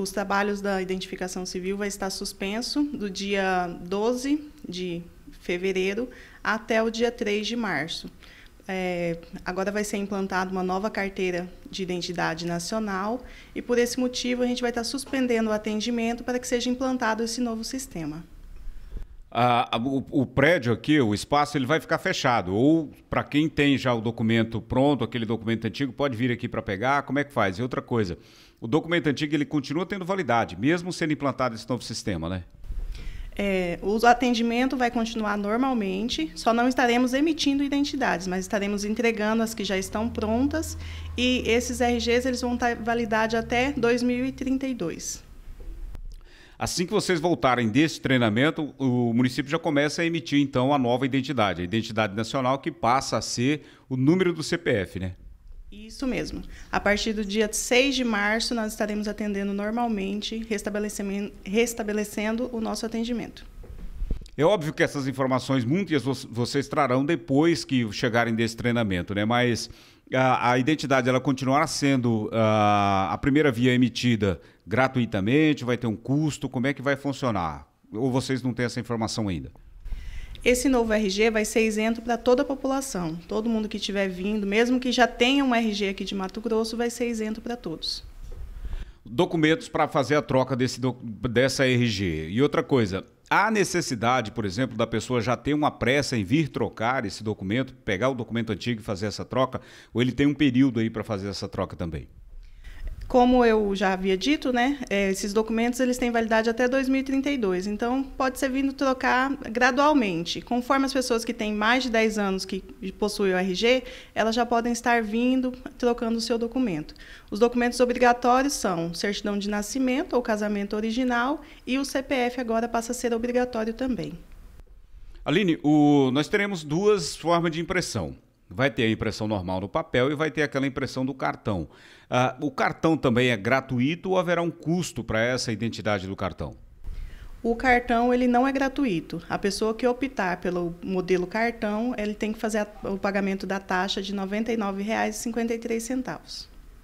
os trabalhos da identificação civil vai estar suspenso do dia 12 de fevereiro até o dia 3 de março. É, agora vai ser implantada uma nova carteira de identidade nacional e, por esse motivo, a gente vai estar suspendendo o atendimento para que seja implantado esse novo sistema a, a, o, o, prédio aqui, o espaço, ele vai ficar fechado. Ou para quem tem já o documento pronto, aquele documento antigo, pode vir aqui para pegar. Como é que faz? E outra coisa, o documento antigo ele continua tendo validade, mesmo sendo implantado esse novo sistema, né? É, o atendimento vai continuar normalmente, só não estaremos emitindo identidades, mas estaremos entregando as que já estão prontas e esses RGs eles vão ter validade até 2032. Assim que vocês voltarem desse treinamento, o município já começa a emitir então a nova identidade, a identidade nacional que passa a ser o número do CPF, né? Isso mesmo. A partir do dia 6 de março, nós estaremos atendendo normalmente, restabelecendo o nosso atendimento. É óbvio que essas informações muitas vocês trarão depois que chegarem desse treinamento, né? Mas a, a identidade ela continuará sendo ah, a primeira via emitida gratuitamente, vai ter um custo, como é que vai funcionar? Ou vocês não têm essa informação ainda? Esse novo RG vai ser isento para toda a população. Todo mundo que estiver vindo, mesmo que já tenha um RG aqui de Mato Grosso, vai ser isento para todos. Documentos para fazer a troca desse, dessa RG. E outra coisa, Há necessidade, por exemplo, da pessoa já ter uma pressa em vir trocar esse documento, pegar o documento antigo e fazer essa troca, ou ele tem um período aí para fazer essa troca também? Como eu já havia dito, né, é, esses documentos eles têm validade até 2032, então pode ser vindo trocar gradualmente. Conforme as pessoas que têm mais de 10 anos que possuem o RG, elas já podem estar vindo trocando o seu documento. Os documentos obrigatórios são certidão de nascimento ou casamento original e o CPF agora passa a ser obrigatório também. Aline, o, nós teremos duas formas de impressão. Vai ter a impressão normal no papel e vai ter aquela impressão do cartão. Ah, o cartão também é gratuito ou haverá um custo para essa identidade do cartão? O cartão ele não é gratuito. A pessoa que optar pelo modelo cartão, ele tem que fazer o pagamento da taxa de R$ 99,53.